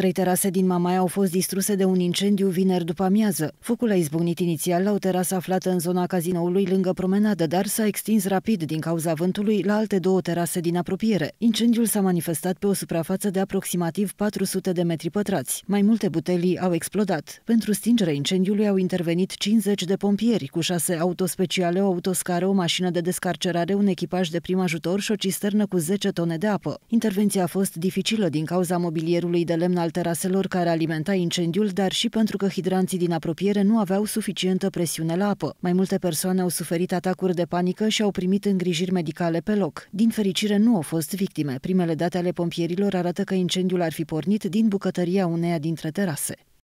Trei terase din Mamaia au fost distruse de un incendiu vineri după amiază. Focul a izbucnit inițial la o terasă aflată în zona cazinoului lângă promenadă, dar s-a extins rapid din cauza vântului la alte două terase din apropiere. Incendiul s-a manifestat pe o suprafață de aproximativ 400 de metri pătrați. Mai multe butelii au explodat. Pentru stingerea incendiului au intervenit 50 de pompieri, cu șase autospeciale, o autoscară, o mașină de descarcerare, un echipaj de prim ajutor și o cisternă cu 10 tone de apă. Intervenția a fost dificilă din cauza mobilierului de lemn al teraselor care alimenta incendiul, dar și pentru că hidranții din apropiere nu aveau suficientă presiune la apă. Mai multe persoane au suferit atacuri de panică și au primit îngrijiri medicale pe loc. Din fericire, nu au fost victime. Primele date ale pompierilor arată că incendiul ar fi pornit din bucătăria uneia dintre terase.